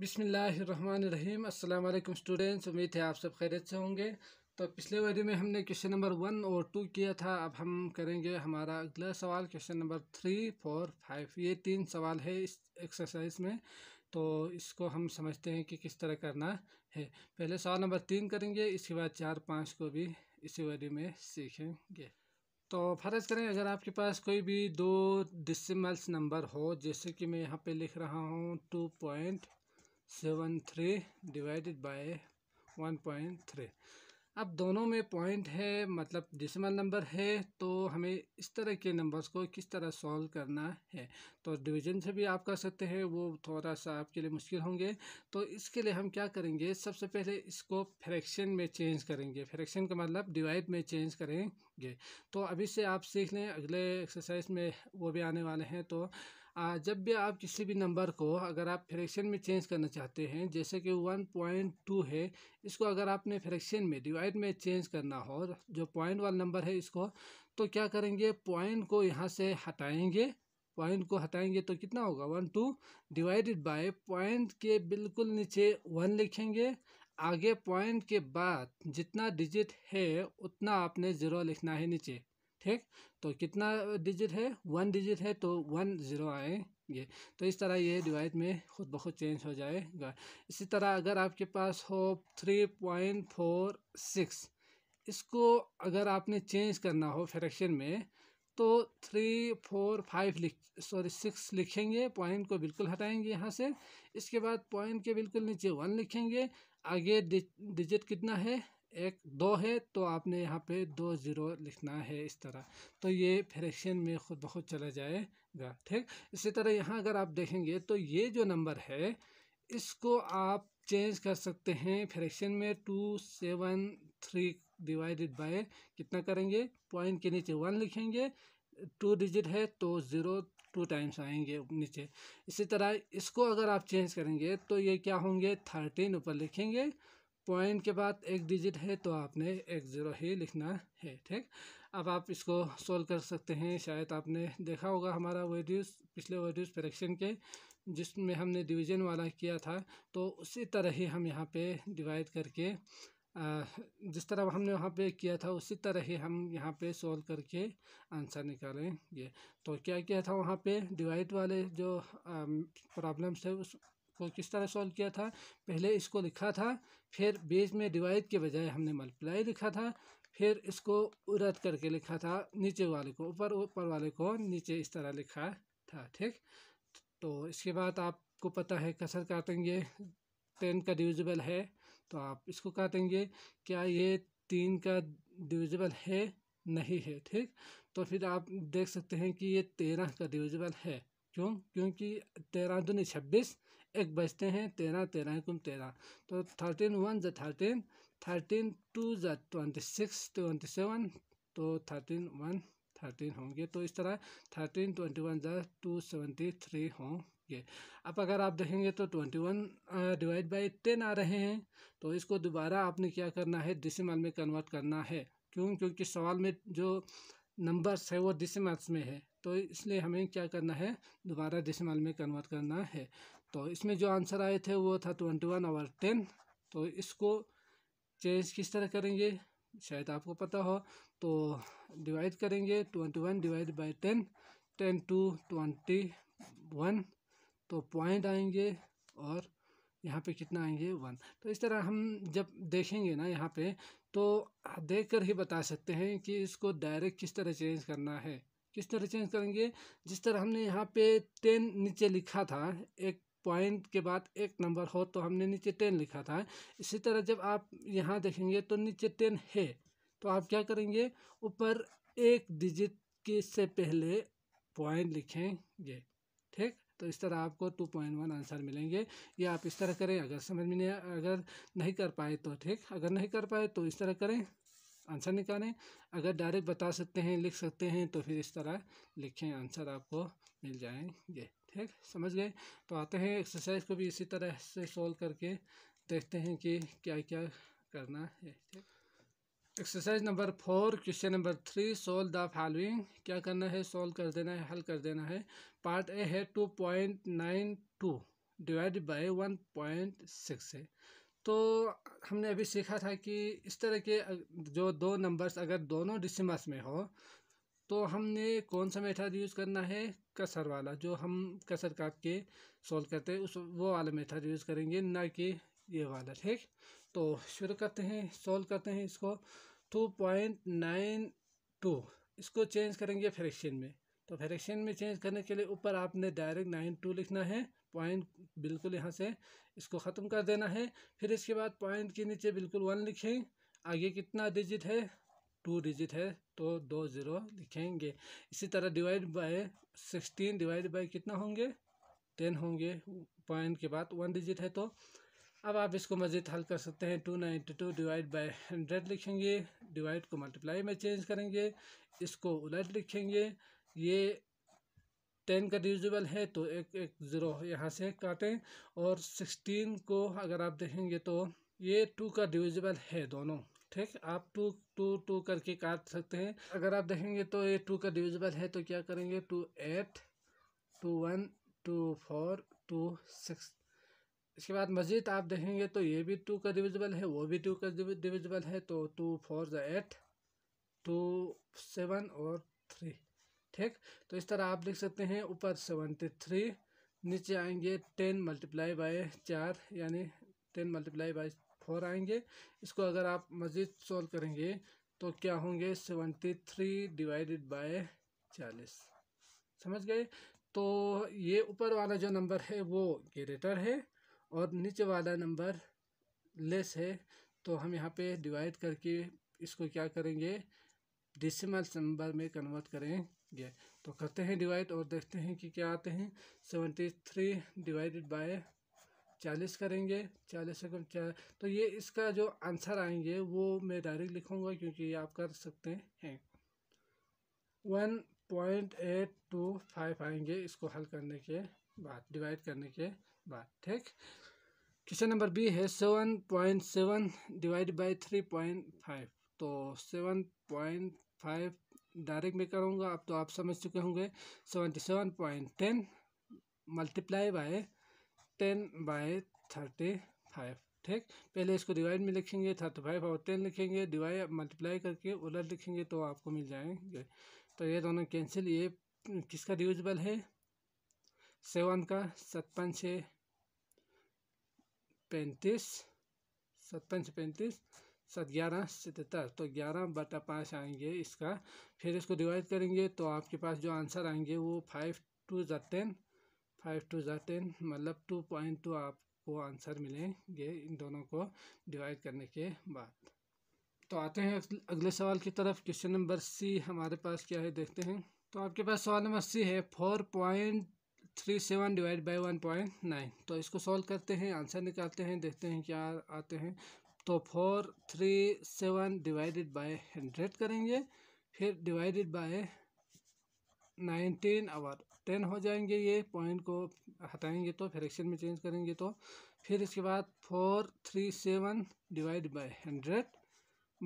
बिसमीम् अल्लाम स्टूडेंट्स उम्मीद है आप सब खैरियत से होंगे तो पिछले वीडियो में हमने क्वेश्चन नंबर वन और टू किया था अब हम करेंगे हमारा अगला सवाल question number three four five ये तीन सवाल है इस एक्सरसाइज में तो इसको हम समझते हैं कि किस तरह करना है पहले सवाल नंबर तीन करेंगे इसके बाद चार पाँच को भी इसी वीडियो में सीखेंगे तो फ़र्ज़ करें अगर आपके पास कोई भी दो डिसमल्स नंबर हो जैसे कि मैं यहाँ पे लिख रहा हूँ two point seven three divided by one point three अब दोनों में पॉइंट है मतलब डिसमल नंबर है तो हमें इस तरह के नंबर्स को किस तरह सॉल्व करना है तो डिवीजन से भी आप कर सकते हैं वो थोड़ा सा आपके लिए मुश्किल होंगे तो इसके लिए हम क्या करेंगे सबसे पहले इसको फ्रैक्शन में चेंज करेंगे फ्रैक्शन का मतलब डिवाइड में चेंज करेंगे तो अभी से आप सीख लें अगले एक्सरसाइज में वो भी आने वाले हैं तो जब भी आप किसी भी नंबर को अगर आप फ्रैक्शन में चेंज करना चाहते हैं जैसे कि वन पॉइंट टू है इसको अगर आपने फ्रैक्शन में डिवाइड में चेंज करना हो जो पॉइंट वाला नंबर है इसको तो क्या करेंगे पॉइंट को यहाँ से हटाएंगे पॉइंट को हटाएंगे तो कितना होगा one two divided by point के बिल्कुल नीचे वन लिखेंगे आगे पॉइंट के बाद जितना डिजिट है उतना आपने ज़ीरो लिखना है नीचे ठीक तो कितना डिजिट है वन डिजिट है तो वन ज़ीरो आएंगे तो इस तरह ये डिवाइड में खुद बहुत चेंज हो जाएगा इसी तरह अगर आपके पास हो थ्री पॉइंट फोर सिक्स इसको अगर आपने चेंज करना हो फ्रैक्शन में तो थ्री फोर फाइव लिख सॉरी सिक्स लिखेंगे पॉइंट को बिल्कुल हटाएंगे यहाँ से इसके बाद पॉइंट के बिल्कुल नीचे वन लिखेंगे आगे डिजिट कितना है एक दो है तो आपने यहाँ पे दो ज़ीरो लिखना है इस तरह तो ये फ्रैक्शन में खुद बहुत चला जाएगा ठीक इसी तरह यहाँ अगर आप देखेंगे तो ये जो नंबर है इसको आप चेंज कर सकते हैं फ्रैक्शन में two seven three divided by कितना करेंगे पॉइंट के नीचे वन लिखेंगे टू डिजिट है तो ज़ीरो टू टाइम्स आएंगे नीचे इसी तरह इसको अगर आप चेंज करेंगे तो ये क्या होंगे थर्टीन ऊपर लिखेंगे पॉइंट के बाद एक डिजिट है तो आपने एक ज़ीरो ही लिखना है ठीक अब आप इसको सोल्व कर सकते हैं शायद आपने देखा होगा हमारा वेड्यूस पिछले वेड्यूस प्रेक्शन के जिसमें हमने डिवीजन वाला किया था तो उसी तरह ही हम यहाँ पे डिवाइड करके जिस तरह हमने वहाँ पे किया था उसी तरह ही हम यहाँ पे सोल्व करके आंसर निकालेंगे तो क्या किया था वहाँ पे डिवाइड वाले जो प्रॉब्लम्स है उस को किस तरह सॉल्व किया था पहले इसको लिखा था फिर बेस में डिवाइड के बजाय हमने मल्टीप्लाई लिखा था फिर इसको रद्द करके लिखा था नीचे वाले को ऊपर ऊपर वाले को नीचे इस तरह लिखा था ठीक तो इसके बाद आपको पता है कसर काटेंगे टेन का डिविजिबल है तो आप इसको काटेंगे क्या ये तीन का डिविजिबल है नहीं है ठीक तो फिर आप देख सकते हैं कि ये तेरह का डिविजिबल है क्यों क्योंकि तेरह दूनी छब्बीस एक बचते हैं तेरह तेरह एकम तेरह तो थर्टीन वन ज थर्टीन थर्टीन टू ज ट्वेंटी सिक्स ट्वेंटी सेवन तो थर्टीन वन थर्टीन होंगे तो इस तरह थर्टीन ट्वेंटी वन जो टू सेवेंटी थ्री होंगे अब अगर आप देखेंगे तो twenty one divide by ten आ रहे हैं तो इसको दोबारा आपने क्या करना है डिसिमल में कन्वर्ट करना है क्यों क्योंकि सवाल में जो नंबर्स है वो डिसिमल्स में है तो इसलिए हमें क्या करना है दोबारा डिसिमल में कन्वर्ट करना है तो इसमें जो आंसर आए थे वो था ट्वेंटी वन आवर टेन तो इसको चेंज किस तरह करेंगे शायद आपको पता हो तो डिवाइड करेंगे twenty one divide by ten ten two twenty one तो पॉइंट आएंगे और यहाँ पे कितना आएंगे वन तो इस तरह हम जब देखेंगे ना यहाँ पे तो देख कर ही बता सकते हैं कि इसको डायरेक्ट किस तरह चेंज करना है किस तरह चेंज करेंगे जिस तरह हमने यहाँ पे टेन नीचे लिखा था एक पॉइंट के बाद एक नंबर हो तो हमने नीचे टेन लिखा था इसी तरह जब आप यहाँ देखेंगे तो नीचे टेन है तो आप क्या करेंगे ऊपर एक डिजिट के से पहले पॉइंट लिखेंगे ठीक तो इस तरह आपको टू पॉइंट वन आंसर मिलेंगे या आप इस तरह करें अगर समझ में नहीं अगर नहीं कर पाए तो ठीक अगर नहीं कर पाए तो इस तरह करें आंसर निकालें अगर डायरेक्ट बता सकते हैं लिख सकते हैं तो फिर इस तरह लिखें आंसर आपको मिल जाएंगे ठीक समझ गए तो आते हैं एक्सरसाइज को भी इसी तरह से सोल्व करके देखते हैं कि क्या क्या करना है ठीक exercise number four question number three solve the following क्या करना है सोल्व कर देना है हल कर देना है पार्ट ए है two point nine two divide by one point six है तो हमने अभी सीखा था कि इस तरह के जो दो नंबर्स अगर दोनों डिसिमस में हो तो हमने कौन सा मेथड यूज़ करना है कसर वाला जो हम कसर काट के सोल्व करते हैं उस वो वाला मेथड यूज़ करेंगे ना कि ये वाला ठीक तो शुरू करते हैं सोल्व करते हैं इसको टू पॉइंट नाइन टू इसको चेंज करेंगे फ्रैक्शन में तो फ्रैक्शन में चेंज करने के लिए ऊपर आपने डायरेक्ट नाइन टू लिखना है पॉइंट बिल्कुल यहाँ से इसको ख़त्म कर देना है फिर इसके बाद पॉइंट के नीचे बिल्कुल वन लिखें आगे कितना डिजिट है टू डिजिट है तो दो ज़ीरो लिखेंगे इसी तरह divide by sixteen divide by कितना होंगे टेन होंगे पॉइंट के बाद वन डिजिट है तो अब आप इसको मज़ीद हल कर सकते हैं two ninety two divide by hundred लिखेंगे डिवाइड को मल्टीप्लाई में चेंज करेंगे इसको उलट लिखेंगे ये टेन का डिविजिबल है तो एक एक ज़ीरो यहाँ से काटें और सिक्सटीन को अगर आप देखेंगे तो ये टू का डिविजिबल है दोनों ठीक आप टू टू टू करके काट सकते हैं अगर आप देखेंगे तो ये टू का डिविजिबल है तो क्या करेंगे two eight two one two four two six इसके बाद मज़ीद आप देखेंगे तो ये भी टू का डिविजिबल है वो भी टू का डिविजिबल है तो two four eight two seven और थ्री ठीक तो इस तरह आप लिख सकते हैं ऊपर सेवेंटी थ्री नीचे आएंगे टेन मल्टीप्लाई बाय चार यानी टेन मल्टीप्लाई बाई फोर आएंगे इसको अगर आप मज़ीद सॉल्व करेंगे तो क्या होंगे सेवेंटी थ्री डिवाइडेड बाय चालीस समझ गए तो ये ऊपर वाला जो नंबर है वो ग्रेटर है और नीचे वाला नंबर लेस है तो हम यहाँ पे डिवाइड करके इसको क्या करेंगे डिसिमल नंबर में कन्वर्ट करेंगे तो करते हैं डिवाइड और देखते हैं कि क्या आते हैं सेवेंटी थ्री डिवाइडेड बाय चालीस करेंगे चालीस से कम तो ये इसका जो आंसर आएंगे वो मैं डायरेक्ट लिखूँगा क्योंकि ये आप कर सकते हैं one point eight two five आएंगे इसको हल करने के बाद डिवाइड करने के बाद ठीक क्वेश्चन नंबर बी है seven point seven divide by three point five तो सेवन पॉइंट फाइव डायरेक्ट मैं करूँगा अब तो आप समझ चुके होंगे seventy seven point ten multiply by ten by thirty five ठीक पहले इसको डिवाइड में लिखेंगे थर्टी फाइव और टेन लिखेंगे डिवाइड मल्टीप्लाई करके उलट लिखेंगे तो आपको मिल जाएंगे तो ये दोनों कैंसिल ये किसका डिविजिबल है सेवन का सतपन छः पैंतीस सतपन छः पैंतीस सत ग्यारह सतहत्तर तो ग्यारह बटा पाँच आएंगे इसका फिर इसको डिवाइड करेंगे तो आपके पास जो आंसर आएंगे वो फाइव टू ज टेन फाइव टू ज़ा टेन मतलब टू पॉइंट टू आपको आंसर मिलेंगे इन दोनों को डिवाइड करने के बाद तो आते हैं अगले सवाल की तरफ क्वेश्चन नंबर सी हमारे पास क्या है देखते हैं तो आपके पास सवाल नंबर सी है four point three seven divide by one point nine तो इसको सॉल्व करते हैं आंसर निकालते हैं देखते हैं क्या आते हैं तो four three seven divided by hundred करेंगे फिर डिवाइडेड बाय नाइनटीन और टेन हो जाएंगे ये पॉइंट को हटाएंगे तो फ्रैक्शन में चेंज करेंगे तो फिर इसके बाद four three seven divide by hundred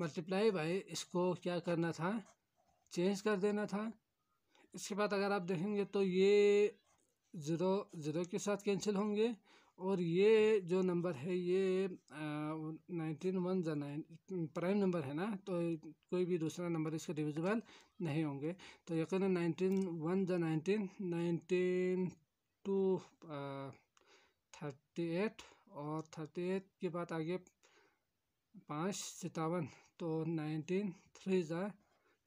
multiply by इसको क्या करना था चेंज कर देना था इसके बाद अगर आप देखेंगे तो ये ज़ीरो ज़ीरो के साथ कैंसिल होंगे और ये जो नंबर है ये नाइनटीन वन जो नाइन प्राइम नंबर है ना तो कोई भी दूसरा नंबर इसके डिविजिबल नहीं होंगे तो यकीन नाइनटीन वन ज़ा nineteen nineteen two thirty eight और थर्टी एट के बाद आगे पाँच सतावन तो नाइनटीन थ्री जो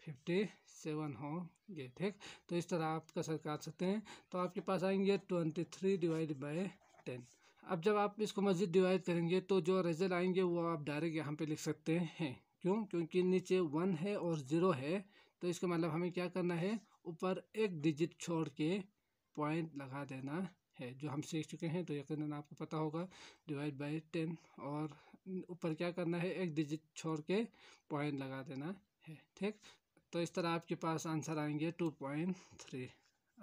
फिफ्टी सेवन होंगे ठीक तो इस तरह आप कसर काट सकते हैं तो आपके पास आएंगे twenty three divide by ten अब जब आप इसको मज़ीद डिवाइड करेंगे तो जो रिज़ल्ट आएंगे वो आप डायरेक्ट यहाँ पे लिख सकते हैं क्यों क्योंकि नीचे वन है और ज़ीरो है तो इसका मतलब हमें क्या करना है ऊपर एक डिजिट छोड़ के पॉइंट लगा देना है जो हम सीख चुके हैं तो यकीन आपको पता होगा डिवाइड बाई टेन और ऊपर क्या करना है एक डिजिट छोड़ के पॉइंट लगा देना है ठीक तो इस तरह आपके पास आंसर आएंगे टू पॉइंट थ्री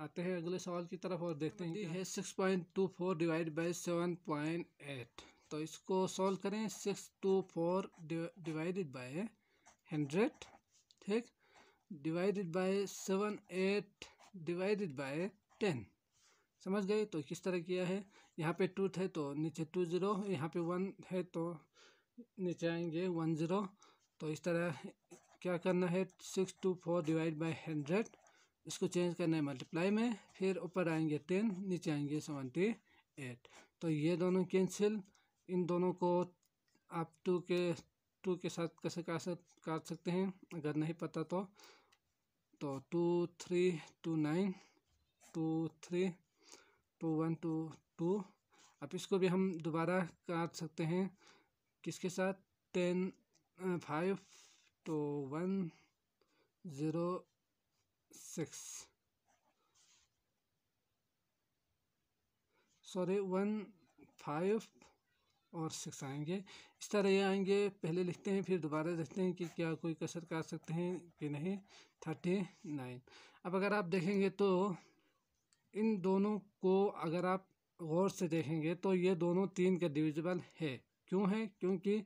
आते हैं अगले सवाल की तरफ और देखते हैं है six point two four divide by seven point eight तो इसको सॉल्व करें six two four divided by hundred ठीक divided by seven eight divided by ten समझ गए तो किस तरह किया है यहाँ पे टू है तो नीचे टू ज़ीरो यहाँ पे वन है तो नीचे आएंगे वन ज़ीरो तो इस तरह क्या करना है six two four divide by hundred इसको चेंज करना है मल्टीप्लाई में फिर ऊपर आएंगे टेन नीचे आएंगे सेवेंटी एट तो ये दोनों कैंसिल इन दोनों को आप टू के टू के साथ कैसे काट सकते हैं अगर नहीं पता तो तो two three two nine two three two one two two अब इसको भी हम दोबारा काट सकते हैं किसके साथ ten five two one zero six. Sorry one five और सिक्स आएंगे इस तरह ये आएंगे पहले लिखते हैं फिर दोबारा देखते हैं कि क्या कोई कसर कर सकते हैं कि नहीं थर्टी नाइन अब अगर आप देखेंगे तो इन दोनों को अगर आप गौर से देखेंगे तो ये दोनों तीन के डिविजिबल है क्यों है क्योंकि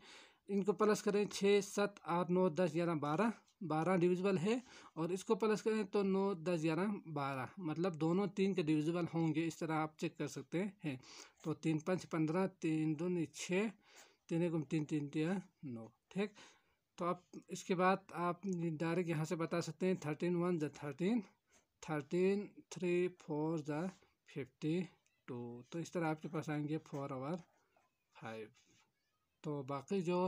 इनको प्लस करें छः सात आठ नौ दस ग्यारह बारह बारह डिविजिबल है और इसको प्लस करें तो नौ दस ग्यारह बारह मतलब दोनों तीन के डिविजिबल होंगे इस तरह आप चेक कर सकते हैं तो तीन पाँच पंद्रह तीन दो छः तीन एक तीन तीन तीन नौ ठीक तो आप इसके बाद आप डायरेक्ट यहाँ से बता सकते हैं थर्टीन वन ज़ थर्टीन थर्टीन थ्री फोर ज़ फिफ्टी टू तो इस तरह आपके पास आएंगे फोर आवर फाइव तो बाकी जो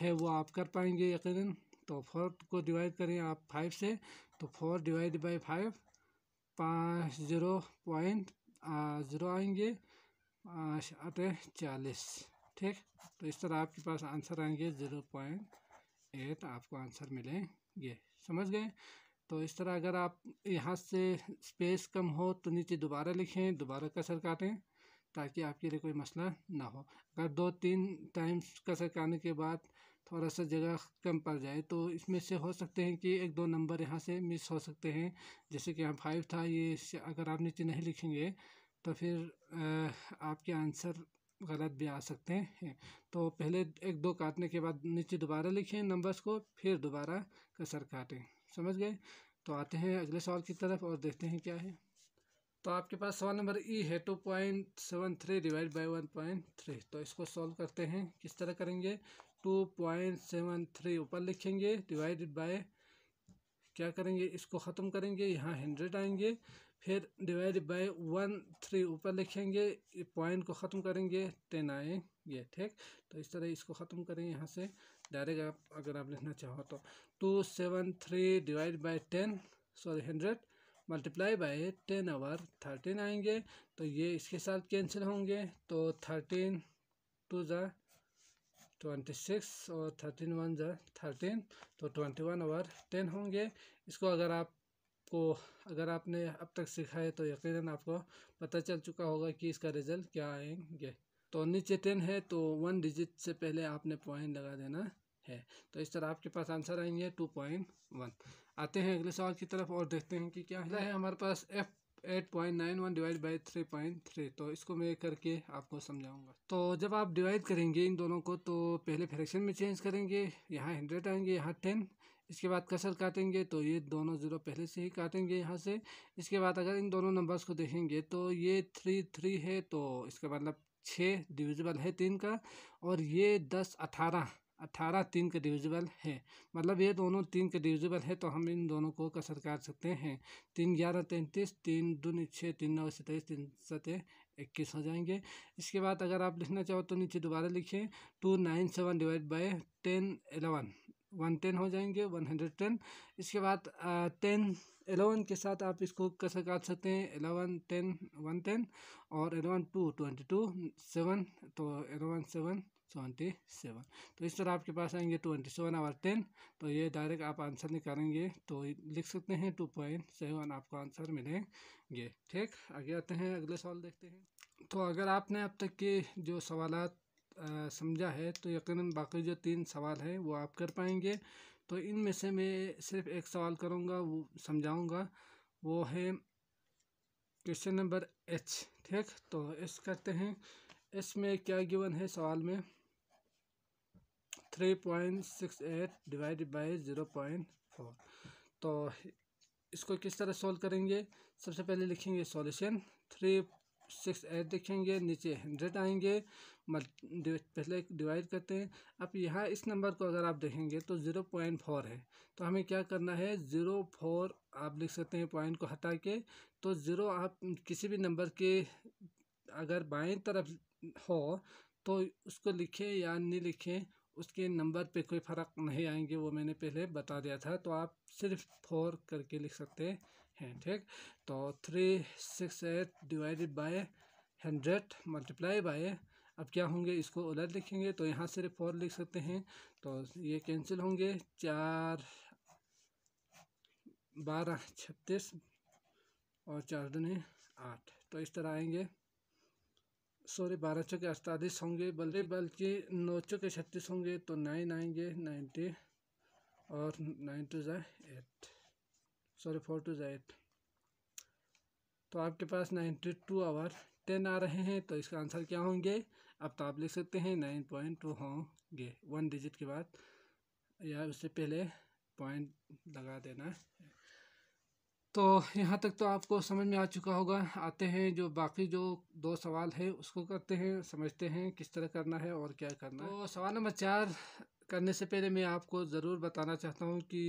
है वो आप कर पाएंगे यकीन तो फोर को डिवाइड करें आप फाइव से तो फोर डिवाइड बाई फाइव पाँच ज़ीरो पॉइंट ज़ीरो आएंगे पाँच अतः चालीस ठीक तो इस तरह आपके पास आंसर आएंगे ज़ीरो पॉइंट एट आपको आंसर मिलेंगे समझ गए तो इस तरह अगर आप यहाँ से स्पेस कम हो तो नीचे दोबारा लिखें दोबारा कसर काटें ताकि आपके लिए कोई मसला ना हो अगर दो तीन टाइम्स कसर काटने के बाद थोड़ा सा जगह कम पड़ जाए तो इसमें से हो सकते हैं कि एक दो नंबर यहाँ से मिस हो सकते हैं जैसे कि यहाँ फाइव था ये अगर आप नीचे नहीं लिखेंगे तो फिर आपके आंसर गलत भी आ सकते हैं तो पहले एक दो काटने के बाद नीचे दोबारा लिखें नंबर्स को फिर दोबारा कसर काटें समझ गए तो आते हैं अगले सवाल की तरफ और देखते हैं क्या है तो आपके पास सवाल नंबर ई e है two point seven three divide by one point three तो इसको सॉल्व करते हैं किस तरह करेंगे टू पॉइंट सेवन थ्री ऊपर लिखेंगे डिवाइडेड बाय क्या करेंगे इसको ख़त्म करेंगे यहाँ हंड्रेड आएंगे फिर डिवाइड बाय वन थ्री ऊपर लिखेंगे पॉइंट को ख़त्म करेंगे टेन आएंगे ठीक तो इस तरह इसको ख़त्म करेंगे यहाँ से डायरेक्ट आप अगर आप लिखना चाहो तो two seven three divide by ten sorry hundred multiply by ten over thirteen आएंगे तो ये इसके साथ कैंसिल होंगे तो थर्टीन टू ज़ा ट्वेंटी सिक्स और थर्टीन वन जो थर्टीन तो ट्वेंटी वन और टेन होंगे इसको अगर आप को अगर आपने अब तक सीखा है तो यकीनन आपको पता चल चुका होगा कि इसका रिज़ल्ट क्या आएंगे तो नीचे टेन है तो वन डिजिट से पहले आपने पॉइंट लगा देना है तो इस तरह आपके पास आंसर आएंगे टू पॉइंट वन आते हैं अगले सवाल की तरफ और देखते हैं कि क्या है हमारे पास F eight point nine one divide by three point three तो इसको मैं करके आपको समझाऊंगा तो जब आप डिवाइड करेंगे इन दोनों को तो पहले फ्रैक्शन में चेंज करेंगे यहाँ हंड्रेड आएंगे यहाँ टेन इसके बाद कसर काटेंगे तो ये दोनों ज़ीरो पहले से ही काटेंगे यहाँ से इसके बाद अगर इन दोनों नंबर्स को देखेंगे तो ये थ्री थ्री है तो इसका मतलब छः डिविजिबल है तीन का और ये दस अठारह अट्ठारह तीन का डिविजिबल है मतलब ये दोनों तीन का डिविजिबल है तो हम इन दोनों को कसर कर सकते हैं तीन ग्यारह तैंतीस तीन दून छः तीन नौ सत्ताईस तीन सतह इक्कीस हो जाएंगे इसके बाद अगर आप लिखना चाहो तो नीचे दोबारा लिखिए two nine seven divide by ten eleven one ten हो जाएंगे वन हंड्रेड टेन इसके बाद टेन एलेवन के साथ आप इसको कैसे काट सकते हैं एलेवन टेन वन टेन और eleven two twenty two seven तो एलेवन सेवन ट्वेंटी सेवन तो इस तरह आपके पास आएंगे ट्वेंटी सेवन आवर टेन तो ये डायरेक्ट आप आंसर निकालेंगे तो लिख सकते हैं टू पॉइंट सेवन आपको आंसर मिलेंगे ठीक आगे आते हैं अगले सवाल देखते हैं तो अगर आपने अब तक के जो सवालत समझा है तो यकीनन बाकी जो तीन सवाल हैं वो आप कर पाएंगे तो इनमें से मैं सिर्फ एक सवाल करूँगा वो समझाऊँगा वो है क्वेश्चन नंबर एच ठीक तो एस करते हैं एस में क्या गिवन है सवाल में three point six eight divide by zero point four तो इसको किस तरह सॉल्व करेंगे सबसे पहले लिखेंगे सॉल्यूशन थ्री सिक्स एट देखेंगे नीचे हंड्रेड आएंगे पहले डिवाइड करते हैं अब यहाँ इस नंबर को अगर आप देखेंगे तो ज़ीरो पॉइंट फोर है तो हमें क्या करना है ज़ीरो फोर आप लिख सकते हैं पॉइंट को हटा के तो ज़ीरो आप किसी भी नंबर के अगर बाएं तरफ हो तो उसको लिखें या नहीं लिखें उसके नंबर पे कोई फ़र्क नहीं आएंगे वो मैंने पहले बता दिया था तो आप सिर्फ फोर करके लिख सकते हैं है ठीक तो three six eight divided by hundred multiply by अब क्या होंगे इसको उलट लिखेंगे तो यहाँ से फोर लिख सकते हैं तो ये कैंसिल होंगे चार बारह छत्तीस और चार दिन आठ तो इस तरह आएंगे सॉरी बारह चौके अड़तालीस होंगे बल्कि बल्कि नौ चौके छत्तीस होंगे तो नाइन आएंगे नाइन्टी और नाइन टू जै eight sorry four two eight तो आपके पास नाइन्टी टू आवर टेन आ रहे हैं तो इसका आंसर क्या होंगे अब तो आप लिख सकते हैं नाइन पॉइंट टू होंगे वन डिजिट के बाद या उससे पहले पॉइंट लगा देना तो यहाँ तक तो आपको समझ में आ चुका होगा आते हैं जो बाकी जो दो सवाल है उसको करते हैं समझते हैं किस तरह करना है और क्या करना है तो सवाल नंबर चार करने से पहले मैं आपको ज़रूर बताना चाहता हूँ कि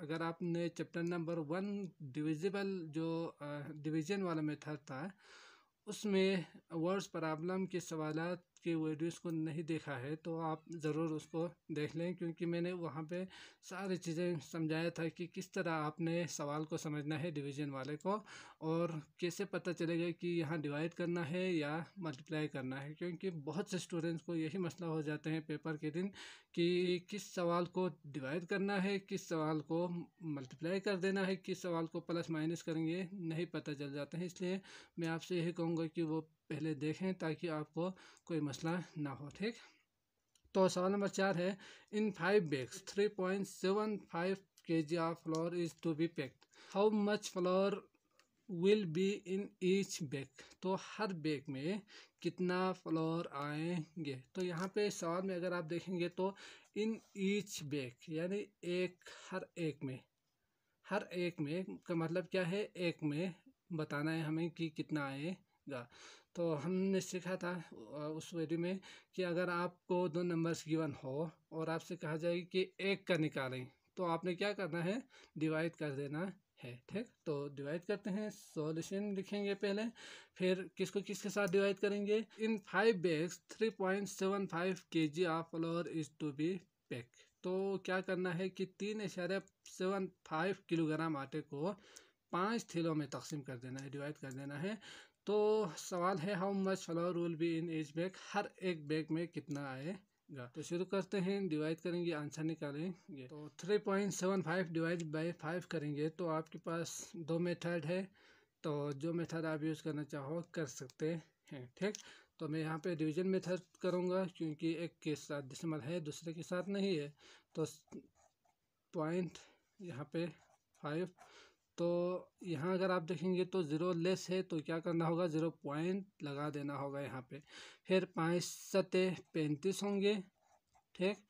अगर आपने चैप्टर नंबर वन डिविजिबल जो डिवीज़न वाला मेथड था उसमें वर्ड्स प्रॉब्लम के सवालत उसके वीडियोस को नहीं देखा है तो आप ज़रूर उसको देख लें क्योंकि मैंने वहाँ पे सारी चीज़ें समझाया था कि किस तरह आपने सवाल को समझना है डिवीज़न वाले को और कैसे पता चलेगा कि यहाँ डिवाइड करना है या मल्टीप्लाई करना है क्योंकि बहुत से स्टूडेंट्स को यही मसला हो जाते हैं पेपर के दिन कि किस सवाल को डिवाइड करना है किस सवाल को मल्टीप्लाई कर देना है किस सवाल को प्लस माइनस करेंगे नहीं पता चल जाते हैं इसलिए मैं आपसे यही कहूँगा कि वो पहले देखें ताकि आपको कोई मसला ना हो ठीक तो सवाल नंबर चार है in five bags three point seven five K G of flour is to be packed how much flour will be in each bag तो हर बैग में कितना फ्लोर आएंगे तो यहाँ पे सवाल में अगर आप देखेंगे तो इन ईच बैग यानी एक हर एक में हर एक में का मतलब क्या है एक में बताना है हमें कि कितना आएगा तो हमने सीखा था उस वीडियो में कि अगर आपको दो नंबर्स गिवन हो और आपसे कहा जाए कि एक का निकालें तो आपने क्या करना है डिवाइड कर देना है ठीक तो डिवाइड करते हैं सॉल्यूशन लिखेंगे पहले फिर किसको किसके साथ डिवाइड करेंगे in five bags three point seven five K G of flour is to be pack तो क्या करना है कि तीन इशारे सेवन फाइव किलोग्राम आटे को पाँच थैलों में तकसीम कर देना है डिवाइड कर देना है तो सवाल है how much flour will be in each bag हर एक बैग में कितना आएगा तो शुरू करते हैं डिवाइड करेंगे आंसर निकालेंगे तो three point seven five divide by five करेंगे तो आपके पास दो मेथड है तो जो मेथड आप यूज़ करना चाहो कर सकते हैं ठीक तो मैं यहाँ पे डिवीजन मेथड करूँगा क्योंकि एक के साथ डिसमल है दूसरे के साथ नहीं है तो पॉइंट यहाँ पे फाइव तो यहाँ अगर आप देखेंगे तो ज़ीरो लेस है तो क्या करना होगा ज़ीरो पॉइंट लगा देना होगा यहाँ पे फिर पाँच सते पैंतीस होंगे ठीक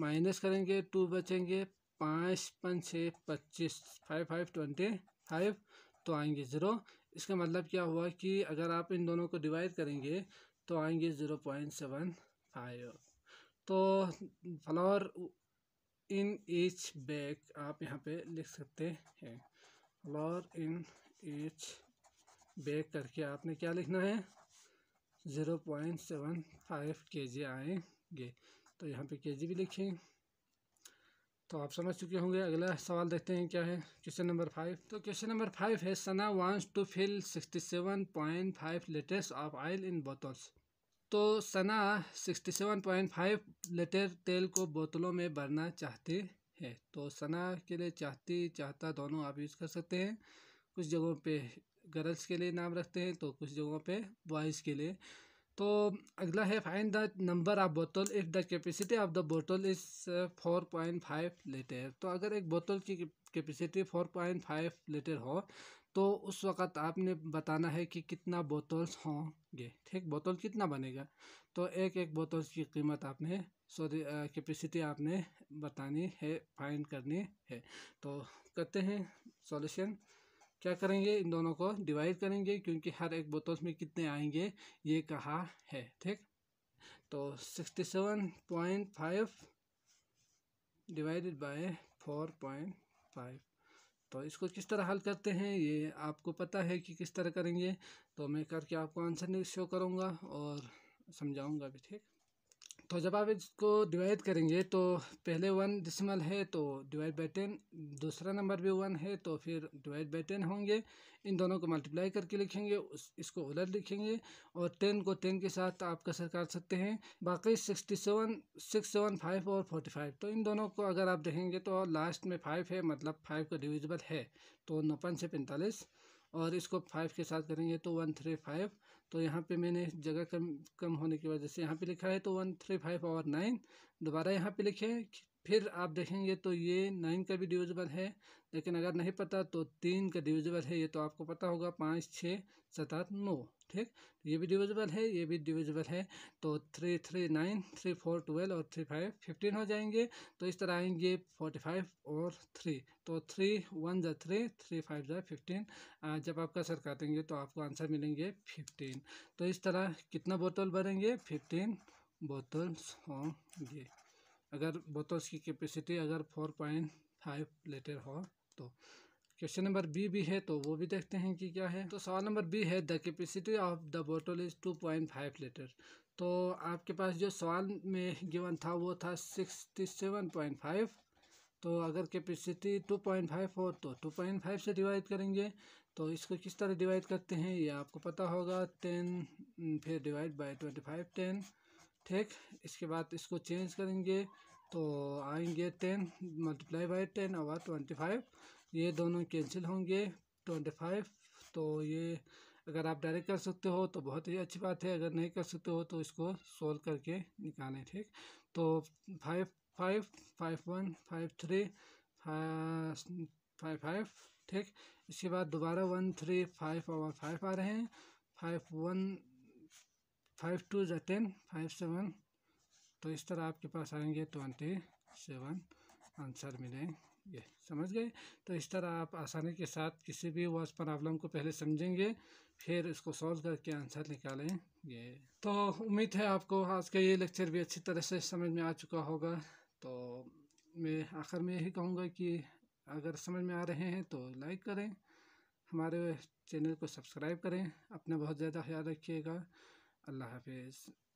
माइनस करेंगे टू बचेंगे पाँच पाँच छः पच्चीस फाइव फाइव ट्वेंटी फाइव तो आएंगे ज़ीरो इसका मतलब क्या हुआ कि अगर आप इन दोनों को डिवाइड करेंगे तो आएंगे ज़ीरो पॉइंट सेवन फाइव तो फ्लावर इन ईच बैग आप यहाँ पे लिख सकते हैं फ्लावर इन एच बैग करके आपने क्या लिखना है zero point seven five K जी आएंगे तो यहाँ पे के जी भी लिखें तो आप समझ चुके होंगे अगला सवाल देखते हैं क्या है क्वेश्चन नंबर फाइव तो क्वेश्चन नंबर फाइव है Sana wants to fill sixty seven point five litres of oil in bottles तो Sana sixty seven point five litre तेल को बोतलों में भरना चाहते है तो सना के लिए चाहती चाहता दोनों आप यूज़ कर सकते हैं कुछ जगहों पे गर्ल्स के लिए नाम रखते हैं तो कुछ जगहों पे बॉयज़ के लिए तो अगला है find the number of bottle if the capacity of the bottle is four point five litre तो अगर एक बोतल की capacity four point five litre हो तो उस वक़्त आपने बताना है कि कितना बोतल्स होंगे ठीक बोतल कितना बनेगा तो एक एक बोतल की कीमत आपने सॉरी कैपेसिटी आपने बतानी है फाइंड करनी है तो करते हैं सॉल्यूशन क्या करेंगे इन दोनों को डिवाइड करेंगे क्योंकि हर एक बोतल में कितने आएंगे ये कहा है ठीक तो sixty seven point five divided by four point five तो इसको किस तरह हल करते हैं ये आपको पता है कि किस तरह करेंगे तो मैं करके आपको आंसर नहीं शो करूँगा और समझाऊँगा भी ठीक तो जब आप इसको डिवाइड करेंगे तो पहले वन डिसमल है तो डिवाइड बाई टेन दूसरा नंबर भी वन है तो फिर डिवाइड बाई टेन होंगे इन दोनों को मल्टीप्लाई करके लिखेंगे उस इसको उलट लिखेंगे और टेन को टेन के साथ आप कसर कर सकते हैं बाकी sixty seven six seven five और फोर्टी फाइव तो इन दोनों को अगर आप देखेंगे तो लास्ट में फाइव है मतलब फाइव का डिविजिबल है तो नौपन से पैंतालीस और इसको फाइव के साथ करेंगे तो वन थ्री फाइव तो यहाँ पे मैंने जगह कम कम होने की वजह से यहाँ पे लिखा है तो वन थ्री फाइव और नाइन दोबारा यहाँ पे लिखे फिर आप देखेंगे तो ये नाइन का भी डिविजिबल है लेकिन अगर नहीं पता तो तीन का डिविजिबल है ये तो आपको पता होगा पाँच छः सतात नौ ठीक तो ये भी डिविजिबल है ये भी डिविजिबल है तो three three nine three four twelve और थ्री फाइव फिफ्टीन हो जाएंगे तो इस तरह आएंगे फोर्टी फाइव और थ्री तो थ्री वन जै थ्री थ्री फाइव जै फिफ्टीन जब आपका सर काटेंगे तो आपको आंसर मिलेंगे फिफ्टीन तो इस तरह कितना बोतल भरेंगे फिफ्टीन बोतल्स होंगे अगर बोतल्स की कैपेसिटी अगर फोर पॉइंट फाइव लीटर हो तो क्वेश्चन नंबर बी भी है तो वो भी देखते हैं कि क्या है तो सवाल नंबर बी है the capacity of the bottle is two point five litre तो आपके पास जो सवाल में गिवन था वो था सिक्सटी सेवन पॉइंट फाइव तो अगर कैपेसिटी टू पॉइंट फाइव हो तो टू पॉइंट फाइव से डिवाइड करेंगे तो इसको किस तरह डिवाइड करते हैं ये आपको पता होगा टेन फिर divide by twenty five ten ठीक इसके बाद इसको चेंज करेंगे तो आएंगे टेन मल्टीप्लाई बाई टेन और ट्वेंटी फाइव ये दोनों कैंसिल होंगे ट्वेंटी फाइव तो ये अगर आप डायरेक्ट कर सकते हो तो बहुत ही अच्छी बात है अगर नहीं कर सकते हो तो इसको सोल्व करके निकालें ठीक तो five five five one five three five five ठीक इसके बाद दोबारा वन थ्री फाइव और फाइव आ रहे हैं फाइव वन फाइव टू या टेन फाइव सेवन तो इस तरह आपके पास आएंगे ट्वेंटी सेवन आंसर मिलेंगे ये समझ गए तो इस तरह आप आसानी के साथ किसी भी वर्ड प्रॉब्लम को पहले समझेंगे फिर इसको सॉल्व करके आंसर निकालें ये तो उम्मीद है आपको आज का ये लेक्चर भी अच्छी तरह से समझ में आ चुका होगा तो मैं आखिर में यही कहूँगा कि अगर समझ में आ रहे हैं तो लाइक करें हमारे चैनल को सब्सक्राइब करें अपना बहुत ज़्यादा ख्याल रखिएगा अल्लाह हाफिज़